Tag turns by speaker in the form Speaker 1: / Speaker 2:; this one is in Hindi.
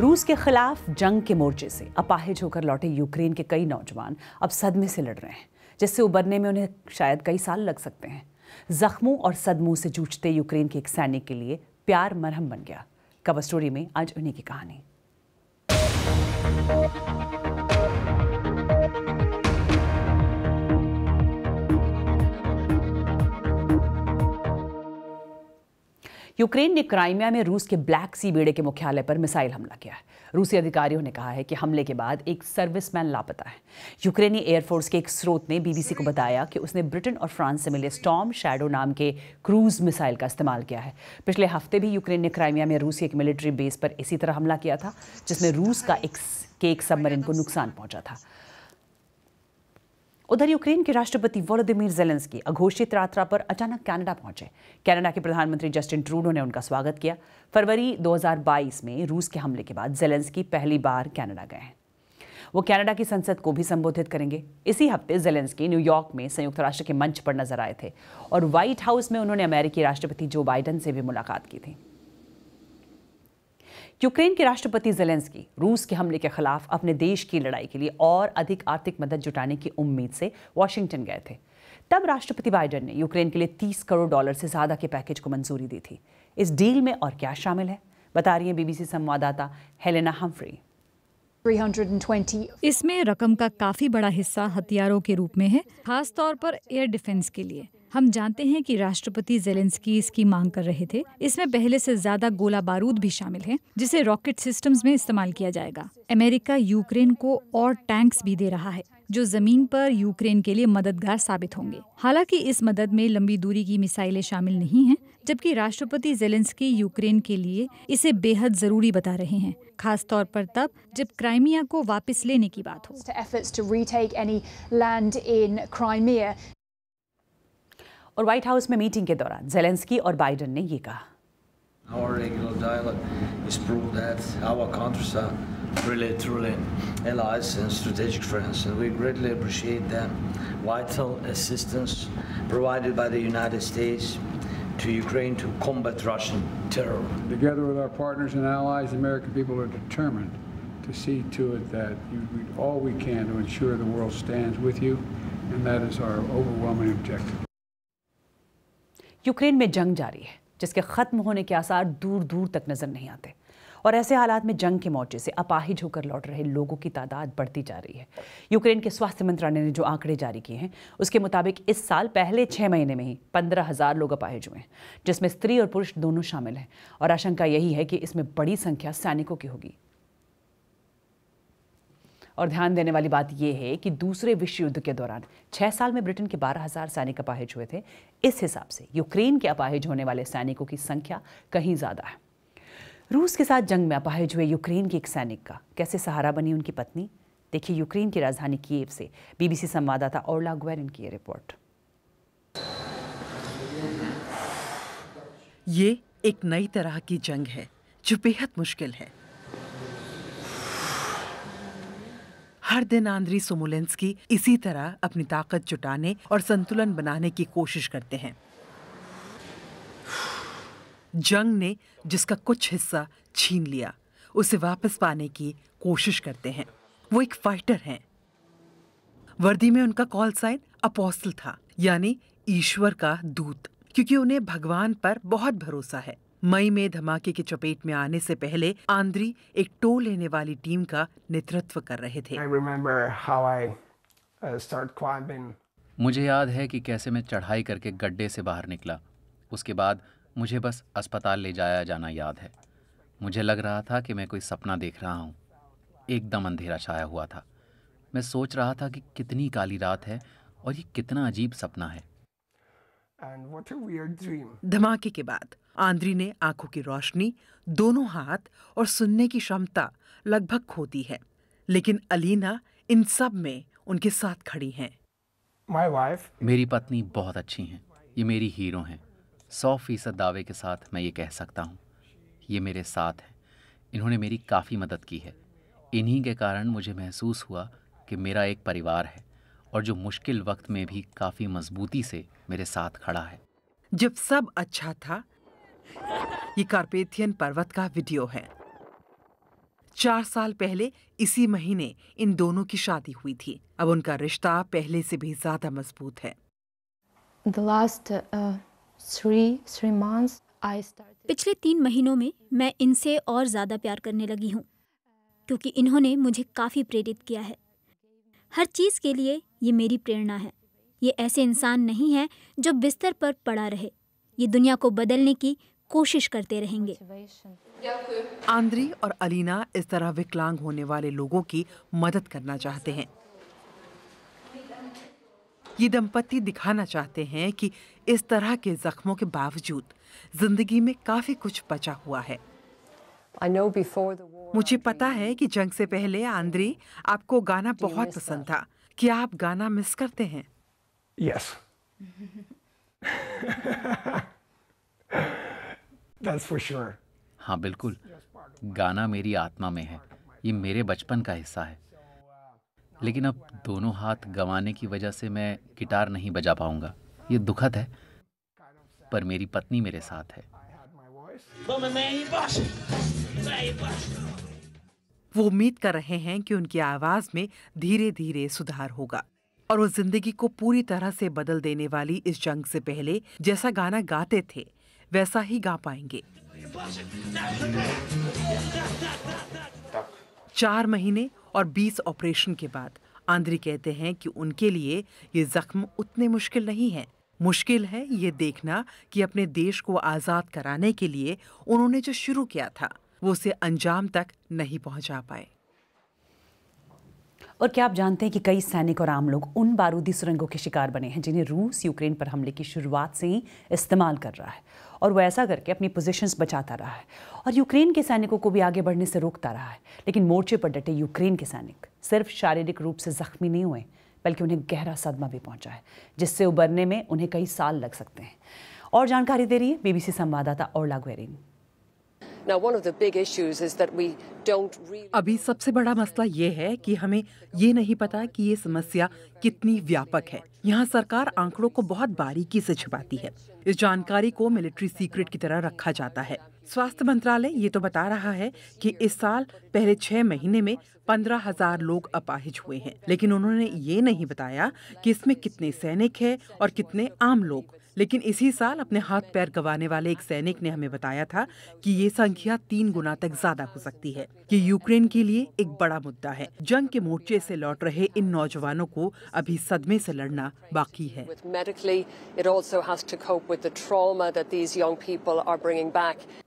Speaker 1: रूस के खिलाफ जंग के मोर्चे से अपाहिज होकर लौटे यूक्रेन के कई नौजवान अब सदमे से लड़ रहे हैं जिससे उबरने में उन्हें शायद कई साल लग सकते हैं जख्मों और सदमों से जूझते यूक्रेन के एक सैनिक के लिए प्यार मरहम बन गया कवर स्टोरी में आज उन्हीं की कहानी यूक्रेन ने क्राइमिया में रूस के ब्लैक सी बेड़े के मुख्यालय पर मिसाइल हमला किया है रूसी अधिकारियों ने कहा है कि हमले के बाद एक सर्विसमैन लापता है यूक्रेनी एयरफोर्स के एक स्रोत ने बीबीसी को बताया कि उसने ब्रिटेन और फ्रांस से मिले स्टॉम शैडो नाम के क्रूज मिसाइल का इस्तेमाल किया है पिछले हफ्ते भी यूक्रेन ने क्राइमिया में रूसी एक मिलिट्री बेस पर इसी तरह हमला किया था जिसमें रूस का एक के एक सबमरीन को नुकसान पहुंचा था उधर यूक्रेन के राष्ट्रपति वोलोदिमीर जेलेंस्की अघोषित यात्रा पर अचानक कनाडा पहुंचे कनाडा के प्रधानमंत्री जस्टिन ट्रूडो ने उनका स्वागत किया फरवरी 2022 में रूस के हमले के बाद जेलेंस्की पहली बार कनाडा गए हैं वो कनाडा की संसद को भी संबोधित करेंगे इसी हफ्ते जेलेंस्की न्यूयॉर्क में संयुक्त राष्ट्र के मंच पर नजर आए थे और व्हाइट हाउस में उन्होंने अमेरिकी राष्ट्रपति जो बाइडन से भी मुलाकात की थी यूक्रेन के राष्ट्रपति जेलेंस्की रूस के हमले के खिलाफ अपने देश की लड़ाई के लिए और अधिक आर्थिक मदद जुटाने की उम्मीद से वॉशिंगटन गए थे तब राष्ट्रपति बाइडेन ने यूक्रेन के लिए 30 करोड़ डॉलर से ज़्यादा के पैकेज को मंजूरी दी थी इस डील में और क्या शामिल है बता रही हैं बीबीसी संवाददाता हेलेना हम्फ्री इसमें रकम का काफ़ी बड़ा हिस्सा हथियारों के रूप में है खासतौर पर एयर डिफेंस के लिए हम जानते हैं कि राष्ट्रपति जेलेंस्की इसकी मांग कर रहे थे इसमें पहले से ज्यादा गोला बारूद भी शामिल है जिसे रॉकेट सिस्टम्स में इस्तेमाल किया जाएगा अमेरिका यूक्रेन को और टैंक्स भी दे रहा है जो जमीन पर यूक्रेन के लिए मददगार साबित होंगे हालांकि इस मदद में लंबी दूरी की मिसाइलें शामिल नहीं हैं, जबकि राष्ट्रपति जेलेंस्की यूक्रेन के लिए इसे बेहद जरूरी बता रहे हैं खास तौर पर तब जब क्राइमिया को वापस लेने की बात हो और व्हाइट हाउस में मीटिंग के दौरान जेलेंस्की और बाइडन ने ये कहा Our regular dialogue is proof that our countries are really, truly allies and strategic friends, and we greatly appreciate the vital assistance provided by the United States to Ukraine to combat Russian terror. Together with our partners and allies, the American people are determined to see to it that you do all we can to ensure the world stands with you, and that is our overwhelming objective. Ukraine में जंग जारी है जिसके ख़त्म होने के आसार दूर दूर तक नज़र नहीं आते और ऐसे हालात में जंग के मोर्चे से अपाहिज होकर लौट रहे लोगों की तादाद बढ़ती जा रही है यूक्रेन के स्वास्थ्य मंत्रालय ने जो आंकड़े जारी किए हैं उसके मुताबिक इस साल पहले छः महीने में ही पंद्रह हज़ार लोग अपाहिज हुए हैं जिसमें स्त्री और पुरुष दोनों शामिल हैं और आशंका यही है कि इसमें बड़ी संख्या सैनिकों की होगी और ध्यान देने वाली बात यह है कि दूसरे विश्व युद्ध के दौरान छह साल में ब्रिटेन के 12,000 सैनिक अपाहिज हुए थे इस हिसाब से यूक्रेन के अपाहिज होने वाले सैनिकों की संख्या कहीं ज़्यादा है रूस के साथ जंग में अपाहिज हुए यूक्रेन के एक सैनिक का कैसे सहारा बनी उनकी पत्नी देखिए यूक्रेन की राजधानी कीव से बीबीसी संवाददाता ओरला ग्वेरिन की रिपोर्ट
Speaker 2: ये एक नई तरह की जंग है जो बेहद मुश्किल है हर दिन आंद्री की इसी तरह अपनी ताकत जुटाने और संतुलन बनाने की कोशिश करते हैं जंग ने जिसका कुछ हिस्सा छीन लिया उसे वापस पाने की कोशिश करते हैं वो एक फाइटर हैं वर्दी में उनका कॉल साइन अपोस्ल था यानी ईश्वर का दूत क्योंकि उन्हें भगवान पर बहुत भरोसा है मई में धमाके की चपेट में आने से पहले आंद्री एक टो लेने वाली टीम का नेतृत्व कर रहे थे I
Speaker 3: uh, मुझे याद है कि कैसे मैं चढ़ाई करके गड्ढे से बाहर निकला उसके बाद मुझे बस अस्पताल ले जाया जाना याद है मुझे लग रहा था कि मैं कोई सपना देख रहा हूँ एकदम अंधेरा छाया हुआ था मैं सोच रहा था कि कितनी काली रात है और ये कितना अजीब सपना है
Speaker 2: धमाके के बाद आंद्री ने आंखों की रोशनी दोनों हाथ और सुनने की क्षमता लगभग खो दी है लेकिन अलीना इन सब में उनके साथ खड़ी हैं
Speaker 3: माई वाइफ मेरी पत्नी बहुत अच्छी हैं ये मेरी हीरो हैं सौ फीसद दावे के साथ मैं ये कह सकता हूँ ये मेरे साथ हैं इन्होंने मेरी काफ़ी मदद की है इन्हीं के कारण मुझे महसूस हुआ कि मेरा एक परिवार है और जो मुश्किल वक्त में भी काफ़ी मजबूती से मेरे साथ खड़ा है
Speaker 2: जब सब अच्छा था ये कार्पेथियन पर्वत का वीडियो है चार साल पहले इसी महीने इन दोनों की शादी हुई थी अब उनका रिश्ता पहले से भी ज्यादा मजबूत है
Speaker 3: The last, uh, three, three months, I started... पिछले तीन महीनों में मैं इनसे और ज़्यादा प्यार करने लगी हूँ क्योंकि इन्होंने मुझे काफ़ी प्रेरित किया है हर चीज़ के लिए ये मेरी प्रेरणा है ये ऐसे इंसान नहीं है जो बिस्तर पर पड़ा रहे ये दुनिया को बदलने की कोशिश करते रहेंगे आंद्री और
Speaker 2: अलीना इस तरह विकलांग होने वाले लोगों की मदद करना चाहते हैं ये दंपति दिखाना चाहते हैं कि इस तरह के जख्मों के बावजूद जिंदगी में काफी कुछ बचा हुआ है मुझे पता है कि जंग से पहले आंद्री आपको गाना बहुत पसंद था क्या आप गाना मिस करते हैं
Speaker 3: yes
Speaker 1: yes.
Speaker 3: That's for sure. हाँ बिल्कुल गाना मेरी आत्मा में है ये मेरे बचपन का हिस्सा है लेकिन अब दोनों हाथ गंवाने की वजह से मैं गिटार नहीं बजा पाऊंगा ये दुखद है पर मेरी पत्नी मेरे साथ है
Speaker 2: वो उम्मीद कर रहे हैं कि उनकी आवाज में धीरे धीरे सुधार होगा और वो जिंदगी को पूरी तरह से बदल देने वाली इस जंग से पहले जैसा गाना गाते थे वैसा ही गा पाएंगे चार महीने और बीस ऑपरेशन के बाद आंद्री कहते हैं कि उनके लिए ये जख्म उतने मुश्किल नहीं है मुश्किल है ये देखना कि अपने देश को आज़ाद कराने के लिए उन्होंने जो शुरू किया था वो उसे अंजाम
Speaker 1: तक नहीं पहुंचा पाए और क्या आप जानते हैं कि कई सैनिक और आम लोग उन बारूदी सुरंगों के शिकार बने हैं जिन्हें रूस यूक्रेन पर हमले की शुरुआत से ही इस्तेमाल कर रहा है और वो ऐसा करके अपनी पोजीशंस बचाता रहा है और यूक्रेन के सैनिकों को भी आगे बढ़ने से रोकता रहा है लेकिन मोर्चे पर डटे यूक्रेन के सैनिक सिर्फ शारीरिक रूप से जख्मी नहीं हुए बल्कि उन्हें गहरा सदमा भी पहुंचा है जिससे उबरने में उन्हें कई साल लग सकते हैं और जानकारी दे रही है बीबीसी संवाददाता और लागवेरिन
Speaker 2: अभी सबसे बड़ा मसला ये है कि हमें ये नहीं पता कि ये समस्या कितनी व्यापक है यहाँ सरकार आंकड़ों को बहुत बारीकी से छुपाती है इस जानकारी को मिलिट्री सीक्रेट की तरह रखा जाता है स्वास्थ्य मंत्रालय ये तो बता रहा है कि इस साल पहले छह महीने में पंद्रह हजार लोग अपाहिज हुए हैं लेकिन उन्होंने ये नहीं बताया कि इसमें कितने सैनिक हैं और कितने आम लोग लेकिन इसी साल अपने हाथ पैर गंवाने वाले एक सैनिक ने हमें बताया था कि ये संख्या तीन गुना तक ज्यादा हो सकती है ये यूक्रेन के लिए एक बड़ा मुद्दा है जंग के मोर्चे से लौट रहे इन नौजवानों को अभी सदमे से लड़ना बाकी
Speaker 1: है